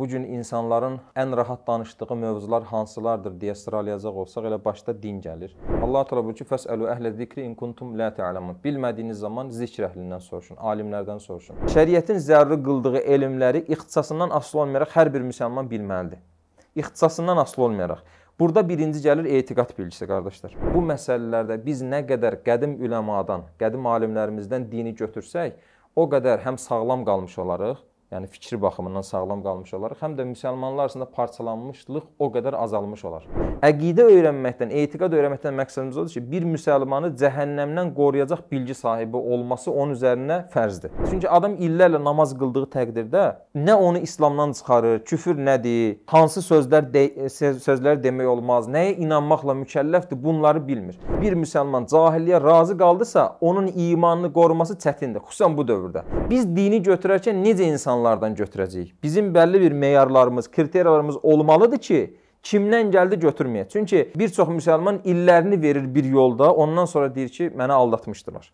bu gün insanların ən rahat danışdığı mövzular hansılardır deyə sıralayacaq olsaq, elə başda din gəlir. Allah təala buyurur ki: "Fəsəlu əhlə zikri in kuntum la ta'lamun." Bilmədiyiniz zaman zikr əhlindən soruşun, alimlərdən soruşun. Şəriətin zəruri qıldığı elmləri ixtisasından asılı olmayaraq hər bir müsəlman bilməlidir. İxtisasından asılı olmayaraq. Burada birinci gəlir etiqad bilgisi qardaşlar. Bu məsələlərdə biz nə qədər qədim üləmadan, qədim alimlərimizdən dini götürsək, o qədər həm sağlam qalmış olarıq, yəni fikri baxımından sağlam qalmış olarıq, həm də müsəlmanlar arasında parçalanmışlıq o qədər azalmış olar. Əqidə öyrənməkdən, etiqad öyrənməkdən məqsədimiz odur ki, bir müsəlmanı cəhənnəmdən qoruyacaq bilgi sahibi olması onun üzərinə fərzdir. Çünki adam illərlə namaz qıldığı təqdirdə nə onu İslamdan çıxarır, küfr nədir, hansı sözlər de sözlər demək olmaz, nəyə inanmaqla mükəlləfdir, bunları bilmir. Bir müsəlman cahilliyə razı qaldısa, onun imanını qoruması çətindir, xüsusən bu dövrdə. Biz dini götürərkən necə insan insanlardan götürəcəyik. Bizim bəlli bir meyarlarımız, kriteriyalarımız olmalıdır ki, kimdən gəldi götürməyə. Çünki bir çox müsəlman illərini verir bir yolda, ondan sonra deyir ki, məni aldatmışdılar.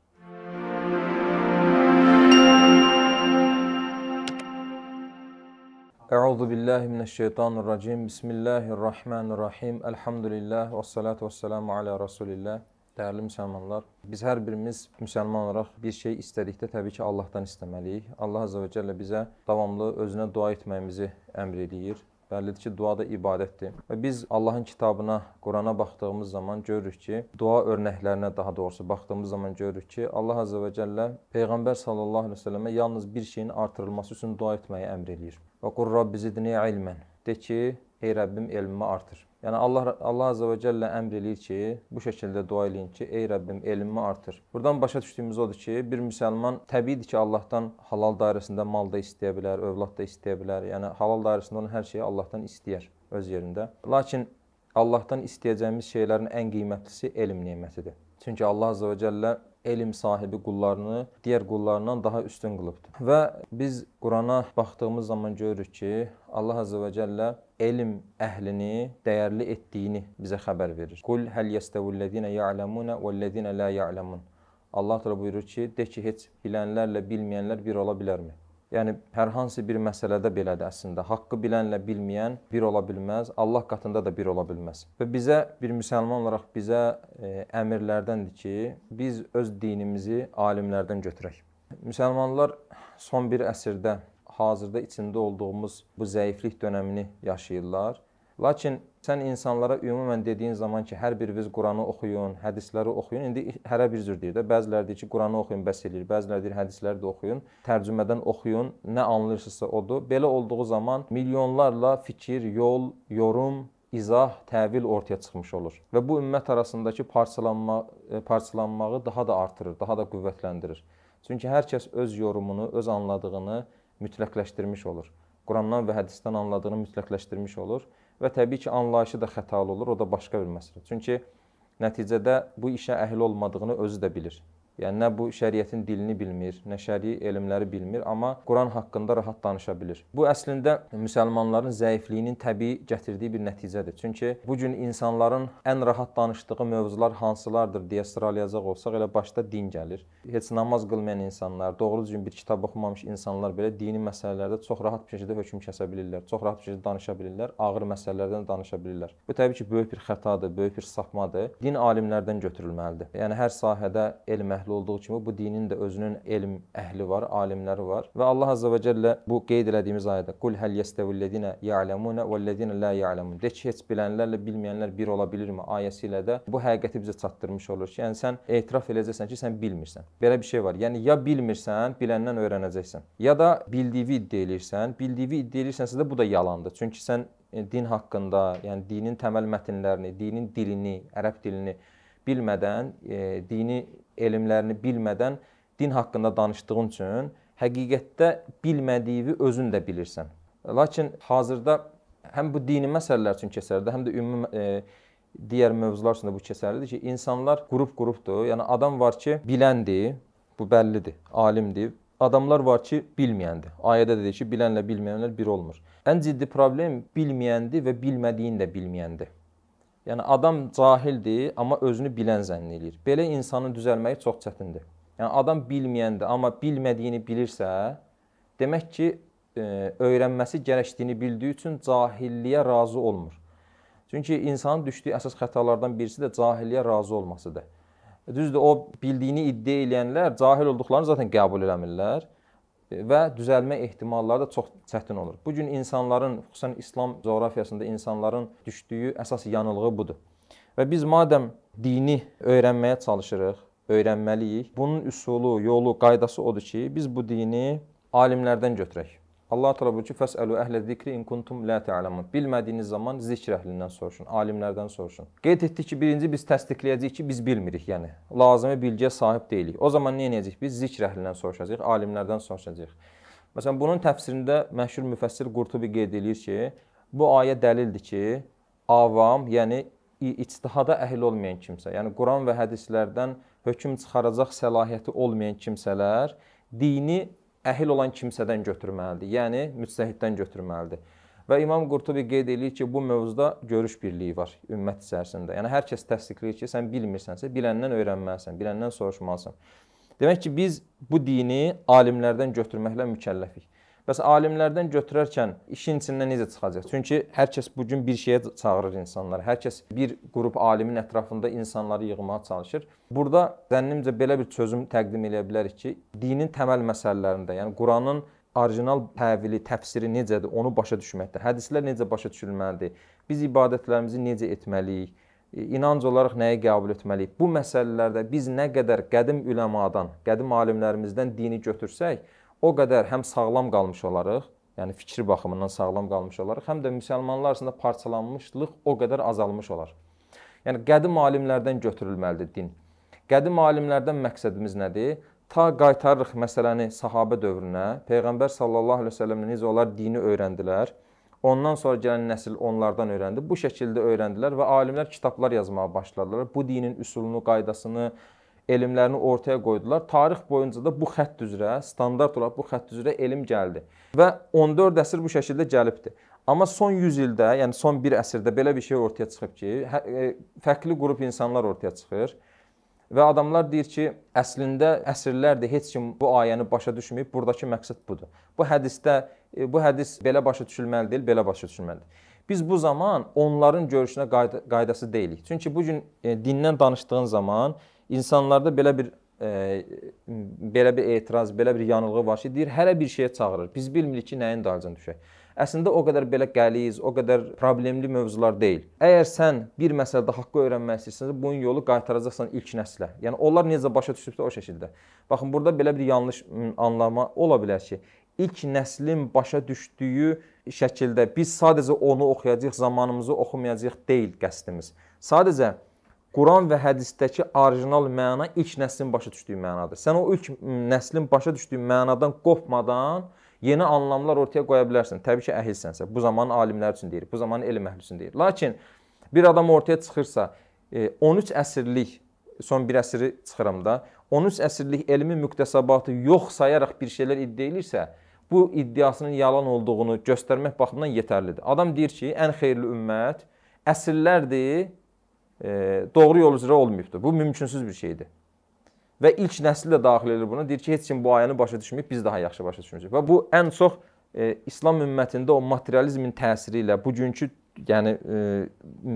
Əuzu billahi minəşşeytanirracim. Bismillahirrahmanirrahim. Elhamdülillah və salatu və salamü alə Rasulillah. Dəyərli müsəlmanlar, biz hər birimiz müsəlman olaraq bir şey istədikdə təbii ki, Allahdan istəməliyik. Allah Azza və Cəllə bizə davamlı özünə dua etməyimizi əmr eləyir. Bəllidir ki, dua da ibadətdir. Və biz Allahın kitabına, Qurana baxdığımız zaman görürük ki, dua örnəklərinə daha doğrusu baxdığımız zaman görürük ki, Allah Azza və Cəllə Peyğəmbər sallallahu əleyhi və səlləmə yalnız bir şeyin artırılması üçün dua etməyi əmr eləyir. Və qur Rabbi zidni ilmən. De ki, ey Rəbbim elmimi artır. Yəni Allah Allah Azza və Cəllə əmr eləyir ki, bu şəkildə dua eləyin ki, ey Rəbbim, elmimi artır. Burdan başa düşdüyümüz odur ki, bir müsəlman təbiidir ki, Allahdan halal dairəsində mal da istəyə bilər, övlad da istəyə bilər. Yəni halal dairəsində onun hər şeyi Allahdan istəyər öz yerində. Lakin Allahdan istəyəcəyimiz şeylərin ən qiymətlisi elm nemətidir. Çünki Allah Azza və Cəllə elm sahibi qullarını digər qullarından daha üstün qılıbdır. Və biz Qurana baxdığımız zaman görürük ki, Allah Azza və Cəllə elm əhlini dəyərli etdiyini bizə xəbər verir. Kul hal yestevellezina ya'lamuna vellezina la ya'lamun. Allah təala buyurur ki, de ki, heç bilənlərlə bilməyənlər bir ola bilərmi? Yəni hər hansı bir məsələdə belədir əslində. Haqqı bilənlə bilməyən bir ola bilməz, Allah qatında da bir ola bilməz. Və bizə bir müsəlman olaraq bizə e, əmirlərdəndir ki, biz öz dinimizi alimlərdən götürək. Müsəlmanlar son bir əsrdə hazırda içində olduğumuz bu zəiflik dönəmini yaşayırlar. Lakin sən insanlara ümumən dediyin zaman ki, hər biriniz Qur'anı oxuyun, hədisləri oxuyun. İndi hərə bir cür deyir də. Bəziləri deyir ki, Qur'anı oxuyun bəs eləyir. Bəziləri deyir hədisləri də oxuyun, tərcümədən oxuyun. Nə anlayırsınızsa odur. Belə olduğu zaman milyonlarla fikir, yol, yorum, izah, təvil ortaya çıxmış olur və bu ümmət arasındakı parçalanma e, parçalanmağı daha da artırır, daha da qüvvətləndirir. Çünki hər kəs öz yorumunu, öz anladığını mütləqləşdirmiş olur. Qurandan və hədisdən anladığını mütləqləşdirmiş olur və təbii ki, anlayışı da xətalı olur, o da başqa bir məsələ. Çünki nəticədə bu işə əhl olmadığını özü də bilir. Yəni nə bu şəriətin dilini bilmir, nə şəri elmləri bilmir, amma Quran haqqında rahat danışa bilir. Bu əslində müsəlmanların zəifliyinin təbii gətirdiyi bir nəticədir. Çünki bu gün insanların ən rahat danışdığı mövzular hansılardır deyə sıralayacaq olsaq, elə başda din gəlir. Heç namaz qılmayan insanlar, doğru düzgün bir kitab oxumamış insanlar belə dini məsələlərdə çox rahat bir şəkildə hökm kəsə bilirlər, çox rahat bir şəkildə danışa bilirlər, ağır məsələlərdən danışa bilirlər. Bu təbii ki, böyük bir xətadır, böyük bir sapmadır. Din alimlərdən götürülməlidir. Yəni hər sahədə elm əhli olduğu kimi bu dinin də özünün elm əhli var, alimləri var. Və Allah Azza və Cəllə bu qeyd elədiyimiz ayədə Qul hal yestevillezina ya'lemuna vellezina la ya'lemun. De ki, heç bilənlərlə bilməyənlər bir ola bilirmi? ayəsi ilə də bu həqiqəti bizə çatdırmış olur ki, yəni sən etiraf eləyəcəksən ki, sən bilmirsən. Belə bir şey var. Yəni ya bilmirsən, biləndən öyrənəcəksən. Ya da bildiyi iddia eləyirsən, bildiyi iddia eləyirsənsə də bu da yalandır. Çünki sən e, din haqqında, yəni dinin təməl mətnlərini, dinin dilini, ərəb dilini bilmədən e, dini elmlərini bilmədən din haqqında danışdığın üçün həqiqətdə bilmədiyini özün də bilirsən. Lakin hazırda həm bu dini məsələlər üçün keçərlidir, həm də ümumi e, digər mövzular üçün də bu keçərlidir ki, insanlar qrup-qrupdur. Yəni adam var ki, biləndir, bu bəllidir, alimdir. Adamlar var ki, bilməyəndir. Ayədə də deyir ki, bilənlə bilməyənlər bir olmur. Ən ciddi problem bilməyəndir və bilmədiyin də bilməyəndir. Yəni adam cahildir, amma özünü bilən zənn eləyir. Belə insanın düzəlməyi çox çətindir. Yəni adam bilməyəndə, amma bilmədiyini bilirsə, demək ki, e, öyrənməsi gərəkdiyini bildiyi üçün cahilliyə razı olmur. Çünki insanın düşdüyü əsas xətalardan birisi də cahilliyə razı olmasıdır. Düzdür, o bildiyini iddia edənlər cahil olduqlarını zaten qəbul eləmirlər. E, və düzəlmə ehtimalları da çox çətin olur. Bu gün insanların, xüsusən İslam coğrafiyasında insanların düşdüyü əsas yanılğı budur. Və biz madəm dini öyrənməyə çalışırıq, öyrənməliyik. Bunun üsulu, yolu, qaydası odur ki, biz bu dini alimlərdən götürək. Allah təala buyurur ki: "Fəsəlu əhlə zikri in kuntum la ta'lamun." Bilmədiyiniz zaman zikr əhlindən soruşun, alimlərdən soruşun. Qeyd etdik ki, birinci biz təsdiqləyəcəyik ki, biz bilmirik, yəni lazımi bilgiyə sahib deyilik. O zaman nə edəcəyik? Biz zikr əhlindən soruşacağıq, alimlərdən soruşacağıq. Məsələn, bunun təfsirində məşhur müfəssir Qurtubi qeyd eləyir ki, bu ayə dəlildir ki, avam, yəni ictihada əhl olmayan kimsə, yəni Quran və hədislərdən hökm çıxaracaq səlahiyyəti olmayan kimsələr dini əhil olan kimsədən götürməlidir. Yəni müctəhiddən götürməlidir. Və İmam Qurtubi qeyd eləyir ki, bu mövzuda görüş birliyi var ümmət içərisində. Yəni hər kəs təsdiqləyir ki, sən bilmirsənsə, biləndən öyrənməlisən, biləndən soruşmalısan. Demək ki, biz bu dini alimlərdən götürməklə mükəlləfik. Bəs alimlərdən götürərkən işin içindən necə çıxacaq? Çünki hər kəs bu gün bir şeyə çağırır insanları. Hər kəs bir qrup alimin ətrafında insanları yığmağa çalışır. Burada zənnimcə belə bir çözüm təqdim edə bilərik ki, dinin təməl məsələlərində, yəni Quranın orijinal təvili, təfsiri necədir, onu başa düşməkdə. Hədislər necə başa düşülməlidir? Biz ibadətlərimizi necə etməliyik? E, inanc olaraq nəyi qəbul etməliyik? Bu məsələlərdə biz nə qədər qədim üləmadan, qədim alimlərimizdən dini götürsək, o qədər həm sağlam qalmış olarıq, yəni fikri baxımından sağlam qalmış olarıq, həm də müsəlmanlar arasında parçalanmışlıq o qədər azalmış olar. Yəni qədim alimlərdən götürülməlidir din. Qədim alimlərdən məqsədimiz nədir? Ta qaytarırıq məsələni sahabə dövrünə, peyğəmbər sallallahu əleyhi və səlləmlə necə onlar dini öyrəndilər. Ondan sonra gələn nəsil onlardan öyrəndi. Bu şəkildə öyrəndilər və alimlər kitablar yazmağa başladılar. Bu dinin üsulunu, qaydasını, elmlərini ortaya qoydular. Tarix boyunca da bu xətt üzrə, standart olaraq bu xətt üzrə elm gəldi və 14 əsr bu şəkildə gəlibdi. Amma son 100 ildə, yəni son 1 əsrdə belə bir şey ortaya çıxıb ki, hə, e, fərqli qrup insanlar ortaya çıxır və adamlar deyir ki, əslində əsrlərdir heç kim bu ayəni başa düşməyib, burdakı məqsəd budur. Bu hədisdə e, bu hədis belə başa düşülməli deyil, belə başa düşülməlidir. Biz bu zaman onların görüşünə qayda qaydası deyilik. Çünki bu gün e, dindən danışdığın zaman insanlarda belə bir e, belə bir etiraz, belə bir yanılğı var ki, deyir hələ bir şeyə çağırır. Biz bilmirik ki, nəyin dalınca düşək. Əslində o qədər belə qəliz, o qədər problemli mövzular deyil. Əgər sən bir məsələdə haqqı öyrənmək istəyirsənsə, bunun yolu qaytaracaqsan ilk nəslə. Yəni onlar necə başa düşübsə o şəkildə. Baxın, burada belə bir yanlış anlama ola bilər ki, ilk nəslin başa düşdüyü şəkildə biz sadəcə onu oxuyacağıq, zamanımızı oxumayacağıq deyil qəsdimiz. Sadəcə Quran və hədisdəki orijinal məna ilk nəslin başa düşdüyü mənadır. Sən o ilk nəslin başa düşdüyü mənadan qopmadan yeni anlamlar ortaya qoya bilərsən. Təbii ki, əhilsənsə. Bu zaman alimlər üçün deyir, bu zaman elm əhli üçün deyir. Lakin bir adam ortaya çıxırsa, 13 e, əsrlik son bir əsri çıxıram da, 13 əsrlik elmi müktəsabatı yox sayaraq bir şeylər iddia edirsə, bu iddiasının yalan olduğunu göstərmək baxımından yetərlidir. Adam deyir ki, ən xeyirli ümmət əsrlərdir doğru yol üzrə olmayıbdır. Bu mümkünsüz bir şeydir. Və ilk nəsil də daxil edir buna. Deyir ki, heç kim bu ayəni başa düşməyib, biz daha yaxşı başa düşmüşük. Və bu ən çox e, İslam ümmətində o materializmin təsiri ilə bugünkü yəni e,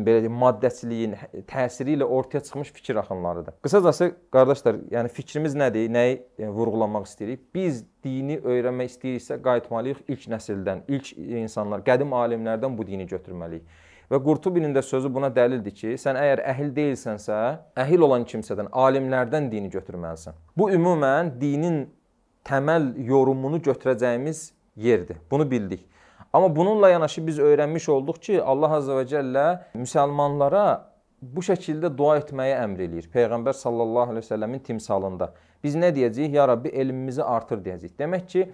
belə deyim maddəçiliyin təsiri ilə ortaya çıxmış fikir axınlarıdır. Qısacası qardaşlar, yəni fikrimiz nədir? Nəyi e, vurğulamaq istəyirik? Biz dini öyrənmək istəyiriksə qayıtmalıyıq ilk nəsildən, ilk insanlar, qədim alimlərdən bu dini götürməliyik. Və Qurtubinin də sözü buna dəlildir ki, sən əgər əhil deyilsənsə, əhil olan kimsədən, alimlərdən dini götürməlisən. Bu ümumən dinin təməl yorumunu götürəcəyimiz yerdir. Bunu bildik. Amma bununla yanaşı biz öyrənmiş olduq ki, Allah Azza və Cəllə müsəlmanlara bu şəkildə dua etməyi əmr eləyir. Peyğəmbər sallallahu əleyhi və səlləmin timsalında. Biz nə deyəcəyik? Ya Rabbi elmimizi artır deyəcəyik. Demək ki,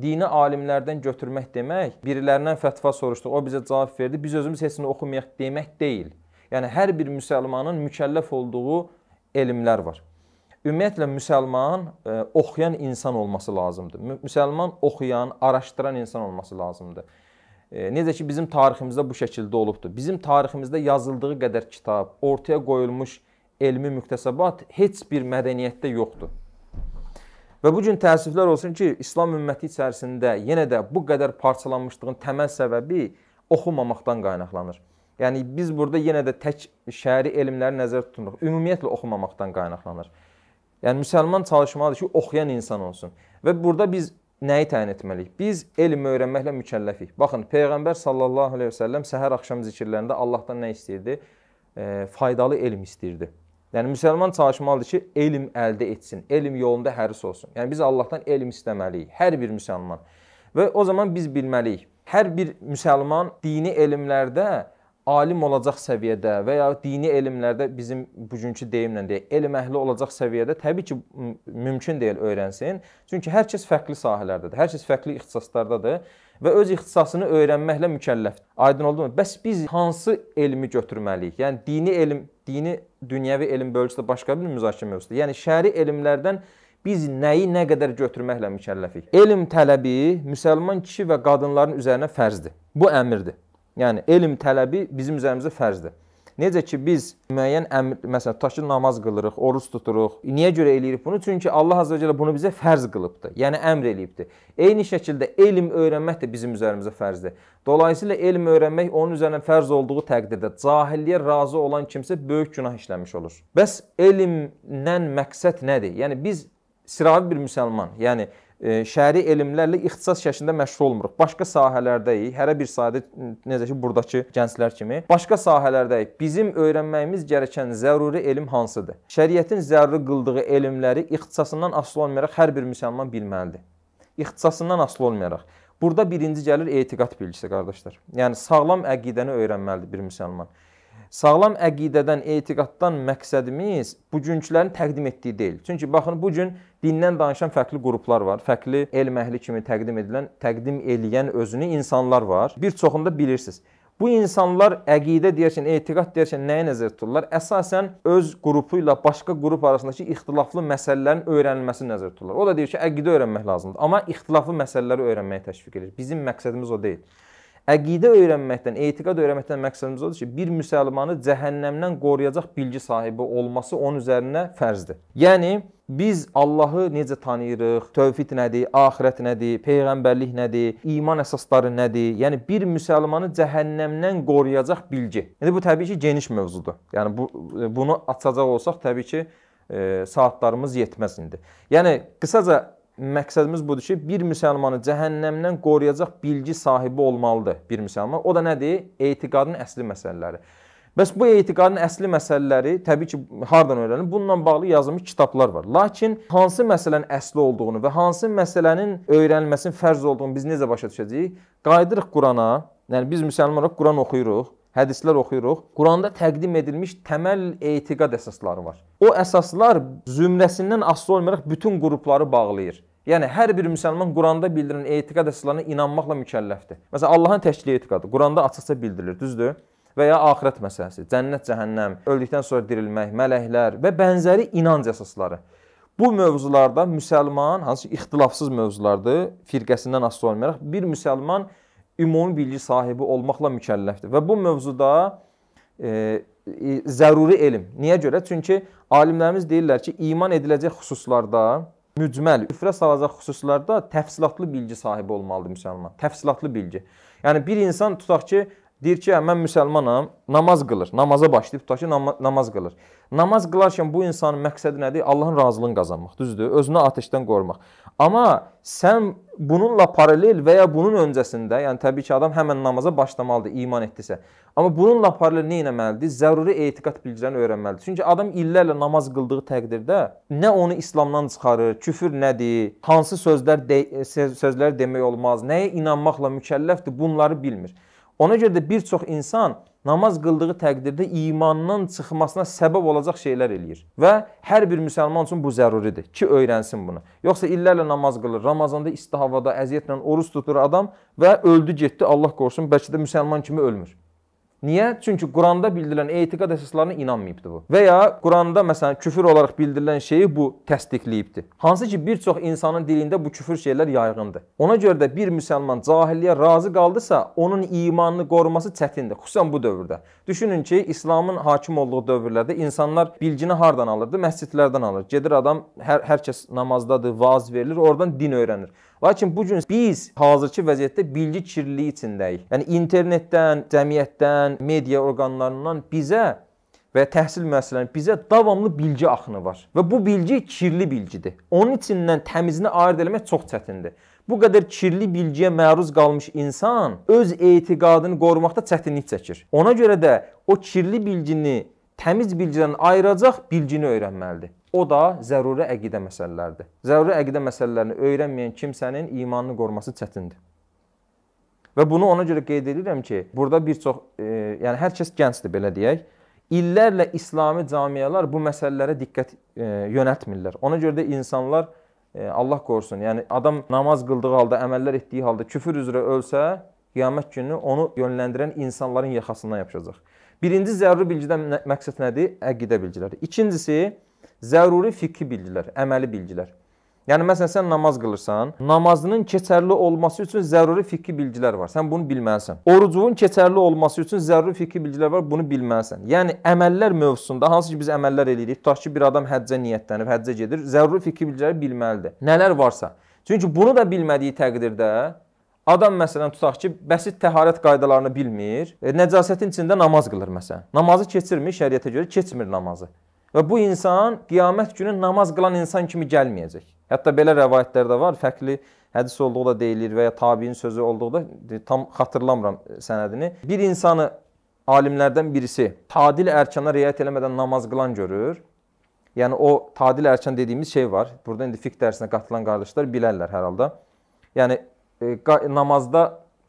dini alimlərdən götürmək demək, birilərindən fətva soruşduq, o bizə cavab verdi, biz özümüz heç nə oxumayaq demək deyil. Yəni hər bir müsəlmanın mükəlləf olduğu elmlər var. Ümumiyyətlə müsəlman ə, e, oxuyan insan olması lazımdır. Müsəlman oxuyan, araşdıran insan olması lazımdır. E, necə ki bizim tariximizdə bu şəkildə olubdur. Bizim tariximizdə yazıldığı qədər kitab, ortaya qoyulmuş elmi müktəsəbat heç bir mədəniyyətdə yoxdur. Və bu gün təəssüflər olsun ki, İslam ümməti içərisində yenə də bu qədər parçalanmışlığın təməl səbəbi oxumamaqdan qaynaqlanır. Yəni biz burada yenə də tək şəri elmləri nəzərdə tuturuq. Ümumiyyətlə oxumamaqdan qaynaqlanır. Yəni müsəlman çalışmalıdır ki, oxuyan insan olsun. Və burada biz nəyi təyin etməliyik? Biz elm öyrənməklə mükəlləfik. Baxın, peyğəmbər sallallahu əleyhi və səlləm səhər axşam zikirlərində Allahdan nə istəyirdi? E, faydalı elm istəyirdi. Yəni müsəlman çalışmalıdır ki, elm əldə etsin, elm yolunda həris olsun. Yəni biz Allahdan elm istəməliyik, hər bir müsəlman. Və o zaman biz bilməliyik, hər bir müsəlman dini elmlərdə alim olacaq səviyyədə və ya dini elmlərdə bizim bugünkü deyimlə deyək, elm əhli olacaq səviyyədə təbii ki, mümkün deyil öyrənsin. Çünki hər kəs fərqli sahələrdədir, hər kəs fərqli ixtisaslardadır və öz ixtisasını öyrənməklə mükəlləfdir. Aydın oldumu? Bəs biz hansı elmi götürməliyik? Yəni dini elm dini dünyəvi elm bölgüsü də başqa bir müzakirə mövzusudur. Yəni şəri elmlərdən biz nəyi nə qədər götürməklə mükəlləfik? Elm tələbi müsəlman kişi və qadınların üzərinə fərzdir. Bu əmirdir. Yəni elm tələbi bizim üzərimizə fərzdir. Necə ki biz müəyyən əmr, məsələn, tutaq ki, namaz qılırıq, oruc tuturuq. Niyə görə eləyirik bunu? Çünki Allah Azza və Cəllə bunu bizə fərz qılıbdı. Yəni əmr eləyibdi. Eyni şəkildə elm öyrənmək də bizim üzərimizə fərzdir. Dolayısıyla elm öyrənmək onun üzərinə fərz olduğu təqdirdə cahilliyə razı olan kimsə böyük günah işləmiş olur. Bəs elmdən məqsəd nədir? Yəni biz sıravi bir müsəlman, yəni E, şəri elmlərlə ixtisas şəklində məşğul olmuruq. Başqa sahələrdəyik. Hərə bir sahədə necə ki burdakı gənclər kimi başqa sahələrdəyik. Bizim öyrənməyimiz gərəkən zəruri elm hansıdır? Şəriətin zəruri qıldığı elmləri ixtisasından asılı olmayaraq hər bir müsəlman bilməlidir. İxtisasından asılı olmayaraq. Burada birinci gəlir etiqad bilgisi qardaşlar. Yəni sağlam əqidəni öyrənməlidir bir müsəlman. Sağlam əqidədən, etiqaddan məqsədimiz bugünkülərin təqdim etdiyi deyil. Çünki baxın bu gün dindən danışan fərqli qruplar var. Fərqli elm əhli kimi təqdim edilən, təqdim eləyən özünü insanlar var. Bir çoxunu da bilirsiniz. Bu insanlar əqidə deyərsən, etiqad deyərsən nəyə nəzər tuturlar? Əsasən öz qrupu ilə başqa qrup arasındakı ixtilaflı məsələlərin öyrənilməsi nəzər tuturlar. O da deyir ki, əqidə öyrənmək lazımdır, amma ixtilaflı məsələləri öyrənməyə təşviq edir. Bizim məqsədimiz o deyil. Əqidə öyrənməkdən, etiqad öyrənməkdən məqsədimiz odur ki, bir müsəlmanı cəhənnəmdən qoruyacaq bilgi sahibi olması onun üzərinə fərzdir. Yəni biz Allahı necə tanıyırıq? Tövhid nədir? Axirət nədir? Peyğəmbərlik nədir? İman əsasları nədir? Yəni bir müsəlmanı cəhənnəmdən qoruyacaq bilgi. İndi bu təbii ki, geniş mövzudur. Yəni bu bunu açacaq olsaq təbii ki, e, saatlarımız yetməz indi. Yəni qısaca məqsədimiz budur ki, bir müsəlmanı cəhənnəmdən qoruyacaq bilgi sahibi olmalıdır bir müsəlman. O da nədir? Etiqadın əsli məsələləri. Bəs bu etiqadın əsli məsələləri təbii ki, hardan öyrənilir? Bununla bağlı yazılmış kitablar var. Lakin hansı məsələnin əsli olduğunu və hansı məsələnin öyrənilməsinin fərz olduğunu biz necə başa düşəcəyik? Qayıdırıq Qurana. Yəni biz müsəlman olaraq Quran oxuyuruq hədislər oxuyuruq. Quranda təqdim edilmiş təməl etiqad əsasları var. O əsaslar zümrəsindən asılı olmayaraq bütün qrupları bağlayır. Yəni hər bir müsəlman Quranda bildirilən etiqad əsaslarına inanmaqla mükəlləfdir. Məsələn, Allahın təkliyi etiqadı Quranda açıqca bildirilir, düzdür? və ya axirət məsələsi, cənnət, cəhənnəm, öldükdən sonra dirilmək, mələklər və bənzəri inanc əsasları. Bu mövzularda müsəlman, hansı ki, ixtilafsız mövzulardır, firqəsindən asılı olmayaraq bir müsəlman ümumi bilgi sahibi olmaqla mükəlləfdir. Və bu mövzuda e, e, zəruri elm. Niyə görə? Çünki alimlərimiz deyirlər ki, iman ediləcək xüsuslarda mücməl, üfrə salacaq xüsuslarda təfsilatlı bilgi sahibi olmalıdır müsəlman. Təfsilatlı bilgi. Yəni bir insan tutaq ki, deyir ki, mən müsəlmanam, namaz qılır. Namaza başlayıb tutaq ki, nam namaz qılır. Namaz qılarkən bu insanın məqsədi nədir? Allahın razılığını qazanmaq, düzdür? Özünü atəşdən qorumaq. Amma sən bununla paralel və ya bunun öncəsində, yəni təbii ki, adam həmən namaza başlamalıdır iman etdisə. Amma bununla paralel nə etməlidir? Zəruri etiqad bilgilərini öyrənməlidir. Çünki adam illərlə namaz qıldığı təqdirdə nə onu İslamdan çıxarır, küfür nədir, hansı sözlər de sözləri demək olmaz, nəyə inanmaqla mükəlləfdir, bunları bilmir. Ona görə də bir çox insan namaz qıldığı təqdirdə imandan çıxmasına səbəb olacaq şeylər eləyir. Və hər bir müsəlman üçün bu zəruridir ki, öyrənsin bunu. Yoxsa illərlə namaz qılır, Ramazanda istihavada əziyyətlə oruç tutur adam və öldü getdi, Allah qorusun, bəlkə də müsəlman kimi ölmür. Niyə? Çünki Quranda bildirilən etiqad əsaslarına inanmayıbdı bu. Və ya Quranda məsələn küfür olaraq bildirilən şeyi bu təsdiqləyibdi. Hansı ki bir çox insanın dilində bu küfür şeylər yayğındır. Ona görə də bir müsəlman cahilliyə razı qaldısa, onun imanını qoruması çətindir, xüsusən bu dövrdə. Düşünün ki, İslamın hakim olduğu dövrlərdə insanlar bilgini hardan alırdı? Məscidlərdən alır. Gedir adam hər hər kəs namazdadır, vaaz verilir, oradan din öyrənir. Lakin bu gün biz hazırki vəziyyətdə bilgi kirliliyi içindəyik. Yəni internetdən, cəmiyyətdən, media orqanlarından bizə və təhsil müəssisələrindən bizə davamlı bilgi axını var və bu bilgi kirli bilgidir. Onun içindən təmizini ayırd etmək çox çətindir. Bu qədər kirli bilgiyə məruz qalmış insan öz etiqadını qorumaqda çətinlik çəkir. Ona görə də o kirli bilgini təmiz bilgidən ayıracaq bilgini öyrənməlidir. O da zəruri əqidə məsələləridir. Zəruri əqidə məsələlərini öyrənməyən kimsənin imanını qoruması çətindir. Və bunu ona görə qeyd edirəm ki, burada bir çox, e, yəni hər kəs gəncdir belə deyək. İllərlə İslami cəmiyyələr bu məsələlərə diqqət e, yönəltmirlər. Ona görə də insanlar e, Allah qorusun, yəni adam namaz qıldığı halda, əməllər etdiyi halda küfür üzrə ölsə, qiyamət günü onu yönləndirən insanların yaxasından yapışacaq. Birinci zəruri bilgidən məqsəd nədir? Əqidə bilgiləri. İkincisi, zəruri fiqhi bilgilər, əməli bilgilər. Yəni məsələn sən namaz qılırsan, namazının keçərli olması üçün zəruri fiqhi bilgilər var. Sən bunu bilməlisən. Orucunun keçərli olması üçün zəruri fiqhi bilgilər var, bunu bilməlisən. Yəni əməllər mövzusunda hansı ki biz əməllər eləyirik, tutaq ki bir adam həccə niyyətlənib, həccə gedir, zəruri fiqhi bilgiləri bilməlidir. Nələr varsa. Çünki bunu da bilmədiyi təqdirdə Adam məsələn tutaq ki, bəsit təharət qaydalarını bilmir, e, nəcasətin içində namaz qılır məsələn. Namazı keçirmi şəriətə görə? Keçmir namazı. Və bu insan qiyamət günü namaz qılan insan kimi gəlməyəcək. Hətta belə rəvayətlər də var, fərqli hədis olduqda deyilir və ya tabiin sözü olduqda e, tam xatırlamıram sənədini. Bir insanı alimlərdən birisi tadil ərkana riayət eləmədən namaz qılan görür. Yəni o tadil ərkan dediyimiz şey var. Burada indi fiqh dərsinə qatılan qardaşlar bilərlər hər halda. Yəni e, namazda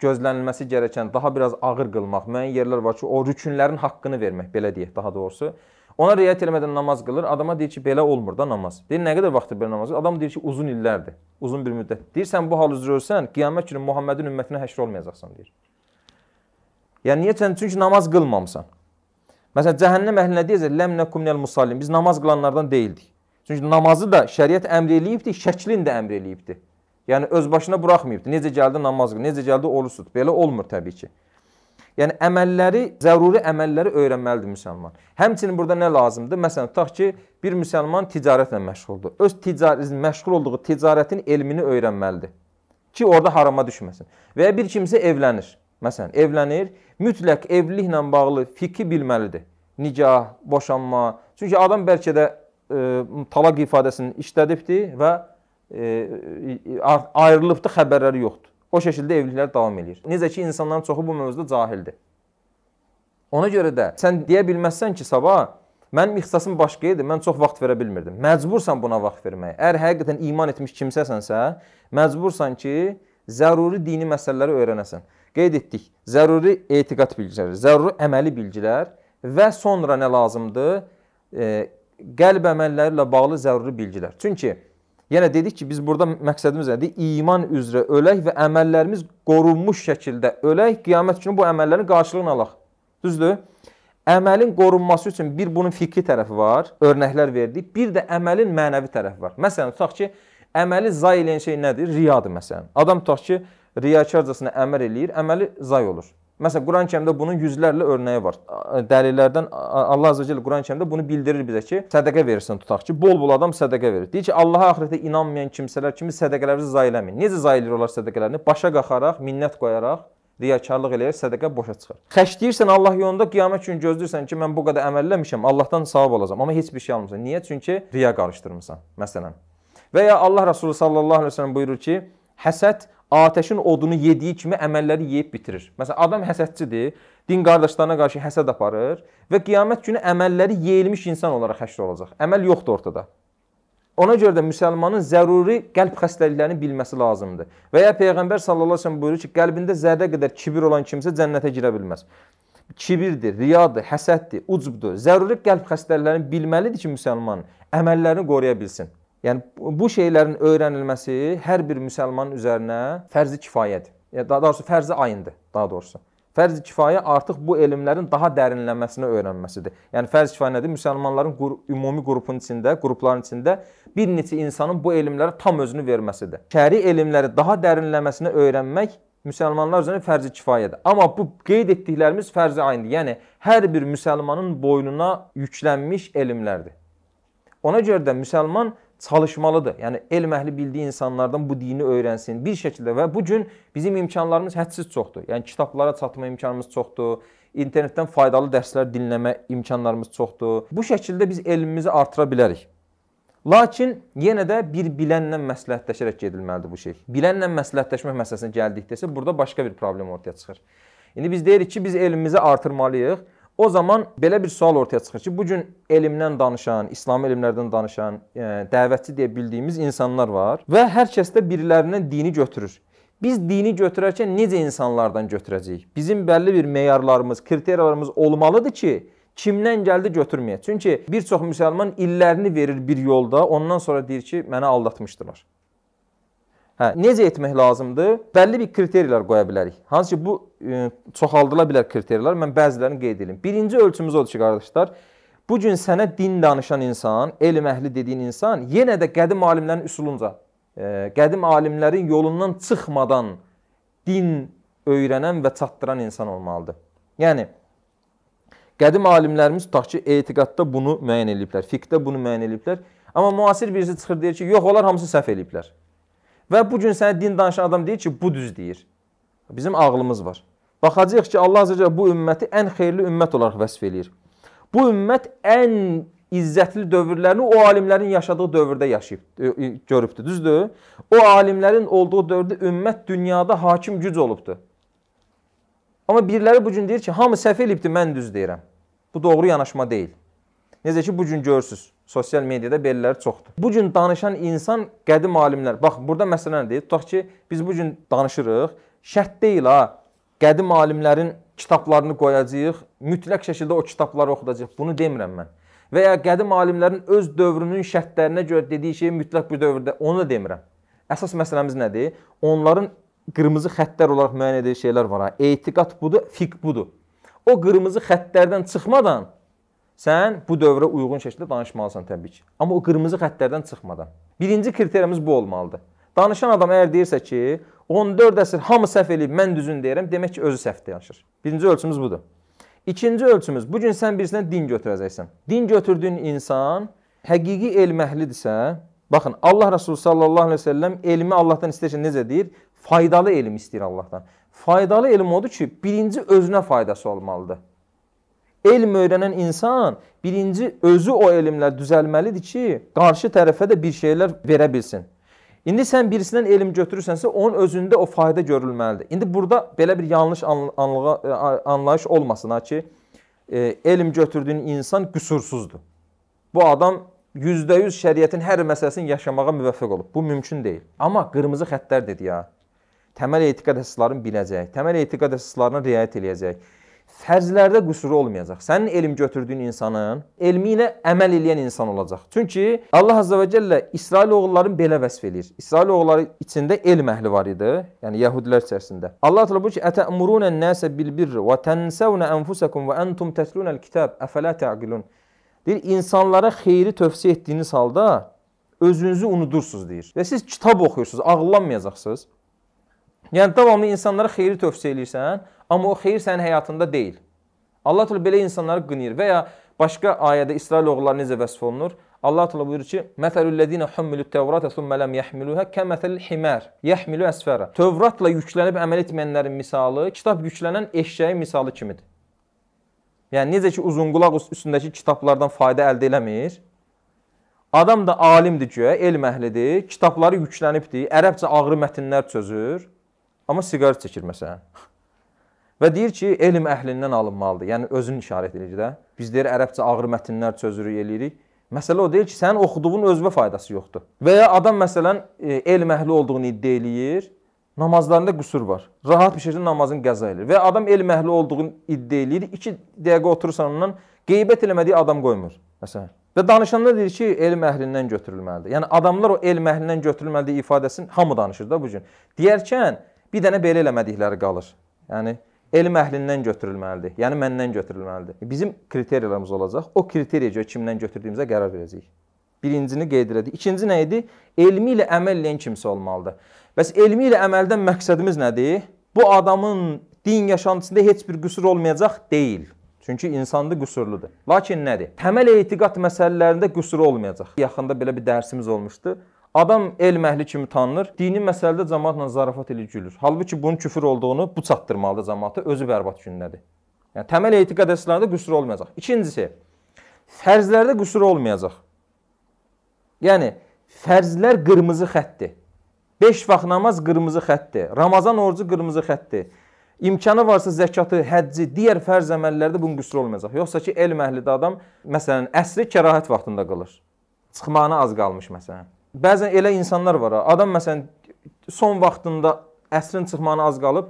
gözlənilməsi gərəkən daha biraz ağır qılmaq, müəyyən yerlər var ki, o rükünlərin haqqını vermək, belə deyək daha doğrusu. Ona riayət eləmədən namaz qılır. Adama deyir ki, belə olmur da namaz. Deyir, nə qədər vaxtdır belə namaz qılır? Adam deyir ki, uzun illərdir, uzun bir müddət. Deyir, sən bu hal üzrə ölsən, qiyamət günü Muhammədin ümmətinə həşr olmayacaqsan, deyir. Yəni, niyə sən? Çünki namaz qılmamısan. Məsələn, cəhənnəm əhlinə deyəcək, ləm nəkum minəl musallin. Biz namaz qılanlardan deyildik. Çünki namazı da şəriət əmr eləyibdi, şəklin də əmr eləyibdi. Yəni öz başına buraxmayıbdı. Necə gəldi namaz qıl, necə gəldi oruç tut. Belə olmur təbii ki. Yəni əməlləri, zəruri əməlləri öyrənməlidir müsəlman. Həmçinin burada nə lazımdır? Məsələn, tutaq ki, bir müsəlman ticarətlə məşğuldur. Öz ticarətin məşğul olduğu ticarətin elmini öyrənməlidir ki, orada harama düşməsin. Və ya bir kimsə evlənir. Məsələn, evlənir, mütləq evliliklə bağlı fiqhi bilməlidir. Nikah, boşanma. Çünki adam bəlkə də e, talaq ifadəsini işlədibdi və e, ayrılıbdı, xəbərləri yoxdur. O şəkildə evliliklər davam eləyir. Necə ki insanların çoxu bu mövzuda cahildir. Ona görə də sən deyə bilməzsən ki, sabah mənim ixtisasım başqa idi, mən çox vaxt verə bilmirdim. Məcbursan buna vaxt verməyə. Əgər həqiqətən iman etmiş kimsəsənsə, məcbursan ki, zəruri dini məsələləri öyrənəsən. Qeyd etdik, zəruri etiqad bilgiləri, zəruri əməli bilgilər və sonra nə lazımdır? E, qəlb əməlləri ilə bağlı zəruri bilgilər. Çünki Yenə dedik ki, biz burada məqsədimiz nədir? İman üzrə ölək və əməllərimiz qorunmuş şəkildə ölək, qiyamət üçün bu əməllərin qarşılığını alaq. Düzdür? Əməlin qorunması üçün bir bunun fikri tərəfi var, örnəklər verdik. Bir də əməlin mənəvi tərəfi var. Məsələn, tutaq ki, əməli zay eləyən şey nədir? Riyadır məsələn. Adam tutaq ki, riyakarcasına əmr eləyir, əməli zay olur. Məsələn, Quran-Kərimdə bunun yüzlərlə örnəyi var. Dəlillərdən Allah Azəccəl Quran-Kərimdə bunu bildirir bizə ki, sədaqə verirsən tutaq ki, bol-bol adam sədaqə verir. Deyir ki, Allaha axirətə inanmayan kimsələr kimi sədaqələrinizi zayi eləməyin. Necə zayi edir onlar sədaqələrini? Başa qaxaraq, minnət qoyaraq, riyakarlıq eləyir, sədaqə boşa çıxır. Xərcləyirsən Allah yolunda, qiyamət günü gözləyirsən ki, mən bu qədər əməl eləmişəm, Allahdan savab alacağam, amma heç bir şey almısan. Niyə? Çünki riya qarışdırmısan, məsələn. Və ya Allah Rəsulu sallallahu əleyhi və səlləm buyurur ki, həsəd atəşin odunu yediyi kimi əməlləri yeyib bitirir. Məsələn, adam həsədçidir, din qardaşlarına qarşı həsəd aparır və qiyamət günü əməlləri yeyilmiş insan olaraq həşr olacaq. Əməl yoxdur ortada. Ona görə də müsəlmanın zəruri qəlb xəstəliklərini bilməsi lazımdır. Və ya peyğəmbər sallallahu əleyhi və səlləm buyurur ki, qəlbində zərrə qədər kibir olan kimsə cənnətə girə bilməz. Kibirdir, riyadır, həsəddir, ucubdur. Zəruri qəlb xəstəliklərini bilməlidir ki, müsəlman əməllərini qoruya bilsin. Yəni bu şeylərin öyrənilməsi hər bir müsəlmanın üzərinə fərzi kifayədir. Ya daha doğrusu fərzi ayındır, daha doğrusu. Fərz-i kifayə artıq bu elmlərin daha dərinlənməsinə öyrənməsidir. Yəni fərz-i kifayə nədir? Müsəlmanların qru ümumi qrupunun içində, qrupların içində bir neçə insanın bu elmlərə tam özünü verməsidir. Şəri elmləri daha dərinlənməsinə öyrənmək müsəlmanlar üzrə fərz-i kifayədir. Amma bu qeyd etdiklərimiz fərz-i ayndır. Yəni hər bir müsəlmanın boynuna yüklənmiş elmlərdir. Ona görə də müsəlman çalışmalıdır. Yəni elm əhli bildiyi insanlardan bu dini öyrənsin bir şəkildə və bu gün bizim imkanlarımız hədsiz çoxdur. Yəni kitablara çatma imkanımız çoxdur. İnternetdən faydalı dərslər dinləmə imkanlarımız çoxdur. Bu şəkildə biz elmimizi artıra bilərik. Lakin yenə də bir bilənlə məsləhətləşərək gedilməlidir bu şey. Bilənlə məsləhətləşmək məsələsinə gəldikdə isə burada başqa bir problem ortaya çıxır. İndi biz deyirik ki, biz elmimizi artırmalıyıq. O zaman belə bir sual ortaya çıxır ki, bu gün elmdən danışan, İslami elmlərdən danışan, yəni dəvətçi deyə bildiyimiz insanlar var və hər kəs də birilərindən dini götürür. Biz dini götürərkən necə insanlardan götürəcəyik? Bizim bəlli bir meyarlarımız, kriteriyalarımız olmalıdır ki, kimdən gəldi götürməyə. Çünki bir çox müsəlman illərini verir bir yolda, ondan sonra deyir ki, məni aldatmışdılar. Hə, necə etmək lazımdır? Bəlli bir kriteriylər qoya bilərik. Hansı ki bu ə, e, çoxaldıla bilər kriteriylər. Mən bəzilərini qeyd edim. Birinci ölçümüz odur ki, qardaşlar, bu gün sənə din danışan insan, elm əhli dediyin insan yenə də qədim alimlərin üsulunca, ə, e, qədim alimlərin yolundan çıxmadan din öyrənən və çatdıran insan olmalıdır. Yəni qədim alimlərimiz tutaq ki, etiqadda bunu müəyyən ediblər, fiqhdə bunu müəyyən ediblər. Amma müasir birisi çıxır deyir ki, yox, onlar hamısı səhv ediblər. Və bu gün sənə din danışan adam deyir ki, bu düz deyir. Bizim ağlımız var. Baxacağıq ki, Allah Azərcə bu ümməti ən xeyirli ümmət olaraq vəsf eləyir. Bu ümmət ən izzətli dövrlərini o alimlərin yaşadığı dövrdə yaşayıb, e, e, görübdür, düzdür? O alimlərin olduğu dövrdə ümmət dünyada hakim güc olubdur. Amma biriləri bu gün deyir ki, hamı səhv elibdi, mən düz deyirəm. Bu doğru yanaşma deyil. Necə ki, bu gün görürsüz. Sosial mediada belələri çoxdur. Bu gün danışan insan qədim alimlər. Bax, burada məsələ nədir? Tutaq ki, biz bu gün danışırıq. Şərt deyil ha. Qədim alimlərin kitablarını qoyacağıq. Mütləq şəkildə o kitabları oxudacağıq. Bunu demirəm mən. Və ya qədim alimlərin öz dövrünün şərtlərinə görə dediyi şey mütləq bu dövrdə onu da demirəm. Əsas məsələmiz nədir? Onların qırmızı xəttlər olaraq müəyyən edilmiş şeylər var ha. Etiqad budur, fiqh budur. O qırmızı xəttlərdən çıxmadan sən bu dövrə uyğun şəkildə danışmalısan təbii ki. Amma o qırmızı xəttlərdən çıxmadan. Birinci kriterimiz bu olmalıdır. Danışan adam əgər deyirsə ki, 14 əsr hamı səhv eləyib, mən düzün deyirəm, demək ki, özü səhv danışır. Birinci ölçümüz budur. İkinci ölçümüz, bu gün sən birisindən din götürəcəksən. Din götürdüyün insan həqiqi elm əhlidirsə, baxın, Allah Rəsulu sallallahu əleyhi və səlləm elmi Allahdan istəyirsə necə deyir? Faydalı elm istəyir Allahdan. Faydalı elm odur ki, birinci özünə faydası olmalıdır elm öyrənən insan birinci özü o elmlə düzəlməlidir ki, qarşı tərəfə də bir şeylər verə bilsin. İndi sən birisindən elm götürürsənsə, onun özündə o fayda görülməlidir. İndi burada belə bir yanlış anlığa, anlayış olmasın ha ki, e, elm götürdüyün insan qüsursuzdur. Bu adam %100 şəriətin hər məsələsini yaşamağa müvəffəq olub. Bu mümkün deyil. Amma qırmızı xəttlər dedi ya. Təməl etiqad əsaslarını biləcək, təməl etiqad əsaslarına riayət eləyəcək fərzlərdə qüsuru olmayacaq. Sənin elm götürdüyün insanın elmi ilə əməl eləyən insan olacaq. Çünki Allah Azza və Cəllə İsrail oğullarını belə vəsf eləyir. İsrail oğulları içində elm əhli var idi, yəni yəhudilər içərisində. Allah təala buyurur ki: "Ətəmurunən nəsə bil birr və tənsəvnə enfusakum və entum tətlunəl kitab əfələ təqilun?" Deyir, insanlara xeyri tövsiyə etdiyiniz halda özünüzü unudursunuz deyir. Və siz kitab oxuyursunuz, ağıllanmayacaqsınız. Yəni davamlı insanlara xeyri tövsiyə eləyirsən, Amma o xeyir sənin həyatında deyil. Allah təala belə insanları qınayır və ya başqa ayədə İsrail oğulları necə vəsf olunur? Allah təala buyurur ki: "Məsəlullezina hummilut tevrata summa lam yahmiluha kemasalil himar yahmilu asfara." Tövratla yüklənib əməl etməyənlərin misalı kitab yüklənən eşşəyin misalı kimidir. Yəni necə ki uzunqulaq üstündəki kitablardan fayda əldə eləmir, Adam da alimdir güya, elm əhlidir, kitabları yüklənibdir, ərəbcə ağrı mətnlər çözür, amma siqaret çəkir məsələn. Və deyir ki, elm əhlindən alınmalıdır. Yəni özünü işarət edir də. Biz deyir ərəbcə ağır mətnlər çözürük, eləyirik. Məsələ o deyil ki, sənin oxuduğun özünə faydası yoxdur. Və ya adam məsələn e, elm əhli olduğunu iddia eləyir, namazlarında qüsur var. Rahat bir şəkildə namazını qəza edir. Və adam elm əhli olduğunu iddia eləyir. 2 dəqiqə oturursan ondan qeybət eləmədiyi adam qoymur. Məsələn. Və danışanda deyir ki, elm əhlindən götürülməlidir. Yəni adamlar o elm əhlindən götürülməlidir ifadəsini hamı danışır da bu gün. Deyərkən bir dənə belə eləmədikləri qalır. Yəni elm əhlindən götürülməlidir. Yəni məndən götürülməlidir. E, bizim kriteriyalarımız olacaq. O kriteriyə görə kimdən götürdüyümüzə qərar verəcəyik. Birincini qeyd elədik. İkinci nə idi? Elmi ilə əməl eləyən kimsə olmalıdır. Bəs elmi ilə əməldən məqsədimiz nədir? Bu adamın din yaşantısında heç bir qüsur olmayacaq deyil. Çünki insanda qüsurludur. Lakin nədir? Təməl etiqad məsələlərində qüsur olmayacaq. Yaxında belə bir dərsimiz olmuşdu. Adam elm əhli kimi tanınır. Dini məsələdə cəmaatla zarafat eləyir, gülür. Halbuki bunun küfür olduğunu bu çatdırmalıdır cəmaatı özü bərbad gündədir. Yəni təməl etiqad əsaslarında qüsur olmayacaq. İkincisi, fərzlərdə qüsur olmayacaq. Yəni fərzlər qırmızı xəttdir. 5 vaxt namaz qırmızı xəttdir. Ramazan orucu qırmızı xəttdir. İmkanı varsa zəkatı, həcci, digər fərz əməllərdə bunun qüsuru olmayacaq. Yoxsa ki, elm əhli də adam məsələn əsri kərahət vaxtında qılır. Çıxmağına az qalmış məsələn bəzən elə insanlar var. Adam məsələn son vaxtında əsrin çıxmağına az qalıb,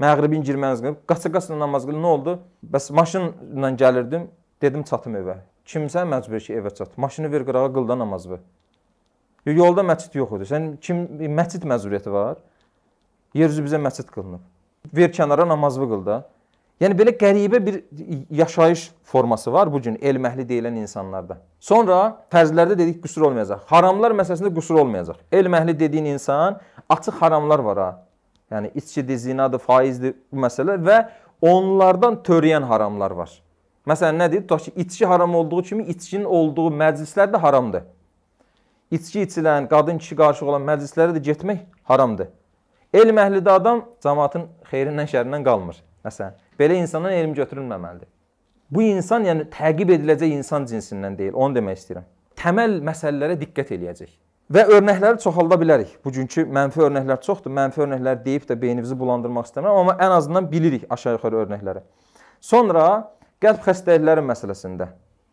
məğribin girməyinə az qalıb, qaça-qaça namaz qıldı. Nə oldu? Bəs maşınla gəlirdim, dedim çatım evə. Kimsə məcbur ki evə çat. Maşını ver qırağa qıl da namaz və. Yolda məscid yox idi. Sən kim məscid məcburiyyəti var? Yer üzü bizə məscid qılınıb. Ver kənara namazı qıl da. Yəni belə qəribə bir yaşayış forması var bu gün elməhli deyilən insanlarda. Sonra fərzlərdə dedik qüsur olmayacaq. Haramlar məsələsində qüsur olmayacaq. Elməhli dediyin insan açıq haramlar var ha. Yəni içkidir, zinadır, faizdir bu məsələ və onlardan törəyən haramlar var. Məsələn nədir? Tutaq ki, içki haram olduğu kimi içkinin olduğu məclislər də haramdır. İçki içilən, qadın kişi qarışıq olan məclislərə də getmək haramdır. Elməhlidə adam cəmaatın xeyrindən, şərindən qalmır. Məsələn, belə insandan elm götürülməməlidir. Bu insan, yəni təqib ediləcək insan cinsindən deyil, onu demək istəyirəm. Təməl məsələlərə diqqət eləyəcək. Və örnəkləri çoxalda bilərik. Bugünkü mənfi örnəklər çoxdur. Mənfi örnəklər deyib də beynimizi bulandırmaq istəmirəm, amma ən azından bilirik aşağı-yuxarı örnəkləri. Sonra qəlb xəstəlikləri məsələsində.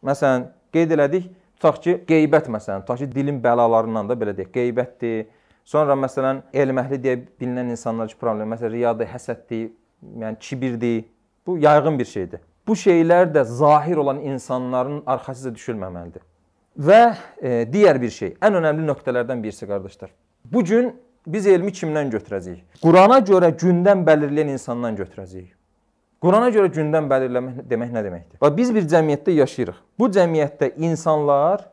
Məsələn, qeyd elədik, tutaq ki, qeybət məsələn, tutaq ki, dilin bəlalarından da belə deyək, qeybətdir. Sonra məsələn, elməhli deyə bilinən insanlar üçün problem, məsələn, riyadır, həsəddir, yəni kibirdir. Bu yayğın bir şeydir. Bu şeylər də zahir olan insanların arxasıca düşülməməlidir. Və e, digər bir şey, ən önəmli nöqtələrdən birisi qardaşlar. Bu gün biz elmi kimdən götürəcəyik? Qurana görə gündən bəlirləyən insandan götürəcəyik. Qurana görə gündən bəlirləmək demək nə deməkdir? Və biz bir cəmiyyətdə yaşayırıq. Bu cəmiyyətdə insanlar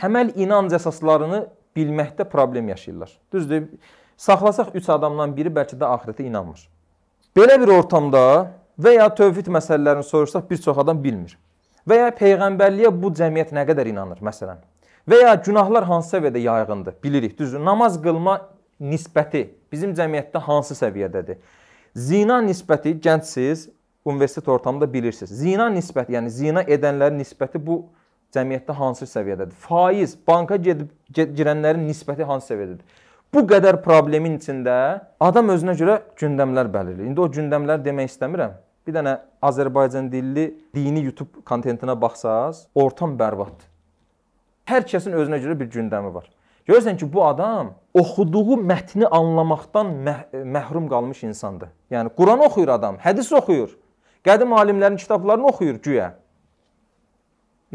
təməl inanc əsaslarını bilməkdə problem yaşayırlar. Düzdür? Saxlasaq 3 adamdan biri bəlkə də axirətə inanmır. Belə bir ortamda və ya tövhid məsələlərini soruşsaq bir çox adam bilmir. Və ya peyğəmbərliyə bu cəmiyyət nə qədər inanır məsələn. Və ya günahlar hansı səviyyədə yayğındır? Bilirik, düzdür? Namaz qılma nisbəti bizim cəmiyyətdə hansı səviyyədədir? Zina nisbəti gəncsiz, universitet ortamında bilirsiniz. Zina nisbəti, yəni zina edənlərin nisbəti bu cəmiyyətdə hansı səviyyədədir? Faiz, banka gedib girənlərin nisbəti hansı səviyyədədir? bu qədər problemin içində adam özünə görə gündəmlər bəlirləyir. İndi o gündəmlər demək istəmirəm. Bir dənə Azərbaycan dilli dini YouTube kontentinə baxsaz, ortam bərbaddır. Hər kəsin özünə görə bir gündəmi var. Görürsən ki, bu adam oxuduğu mətni anlamaqdan məh məhrum qalmış insandır. Yəni Quran oxuyur adam, hədis oxuyur. Qədim alimlərin kitablarını oxuyur güya.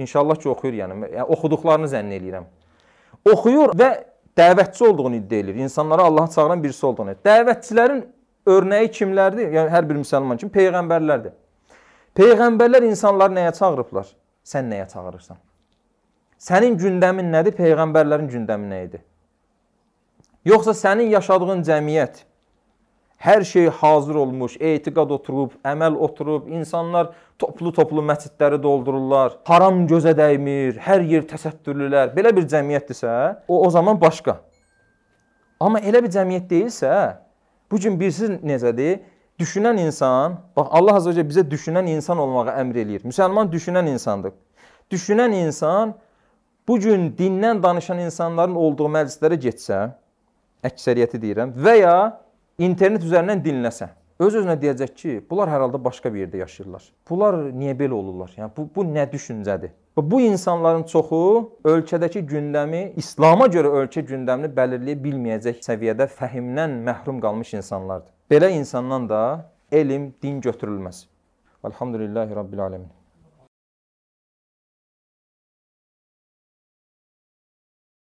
İnşallah ki oxuyur, yəni, yəni oxuduqlarını zənn eləyirəm. Oxuyur və dəvətçi olduğunu iddia edir. İnsanlara Allahı çağıran birisi olduğunu. Dəvətçilərin örnəyi kimlərdir? Yəni hər bir müsəlman kimi peyğəmbərlərdir. Peyğəmbərlər insanları nəyə çağırıblar? Sən nəyə çağırırsan? Sənin gündəmin nədir? Peyğəmbərlərin gündəmi nə idi? Yoxsa sənin yaşadığın cəmiyyət, hər şey hazır olmuş, etiqad oturub, əməl oturub, insanlar toplu-toplu məscidləri doldururlar. Haram gözə dəymir, hər yer təsəttürlülər. Belə bir cəmiyyətdirsə, o o zaman başqa. Amma elə bir cəmiyyət deyilsə, bu gün birisi necədir? Düşünən insan, bax Allah Azza və bizə düşünən insan olmağı əmr eləyir. Müsəlman düşünən insandır. Düşünən insan bu gün dindən danışan insanların olduğu məclislərə getsə, əksəriyyəti deyirəm, və ya internet üzərindən dinləsə, öz-özünə deyəcək ki, bunlar hər halda başqa bir yerdə yaşayırlar. Bunlar niyə belə olurlar? Yəni bu bu nə düşüncədir? Bu insanların çoxu ölkədəki gündəmi İslam'a görə ölkə gündəmini bəlirləyə bilməyəcək səviyyədə fəhimdən məhrum qalmış insanlardır. Belə insandan da elm, din götürülməz. Elhamdülillahi rabbil alamin.